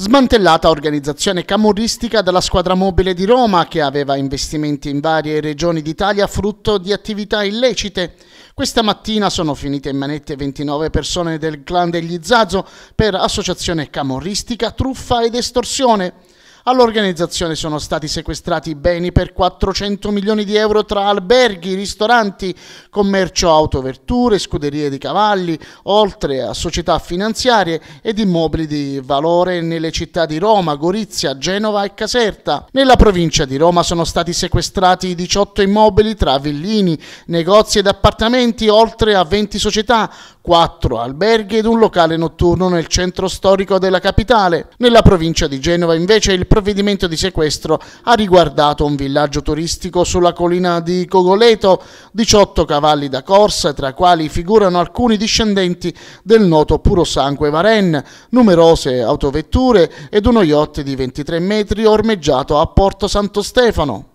Smantellata organizzazione camorristica dalla squadra mobile di Roma che aveva investimenti in varie regioni d'Italia frutto di attività illecite. Questa mattina sono finite in manette 29 persone del clan degli Zazo per associazione camorristica, truffa ed estorsione. All'organizzazione sono stati sequestrati beni per 400 milioni di euro tra alberghi, ristoranti, commercio autovetture, scuderie di cavalli, oltre a società finanziarie ed immobili di valore nelle città di Roma, Gorizia, Genova e Caserta. Nella provincia di Roma sono stati sequestrati 18 immobili tra villini, negozi ed appartamenti, oltre a 20 società, 4 alberghi ed un locale notturno nel centro storico della capitale. Nella provincia di Genova invece il provvedimento di sequestro ha riguardato un villaggio turistico sulla collina di Cogoleto, 18 cavalli da corsa, tra i quali figurano alcuni discendenti del noto purosangue Varenne, numerose autovetture ed uno yacht di 23 metri ormeggiato a Porto Santo Stefano.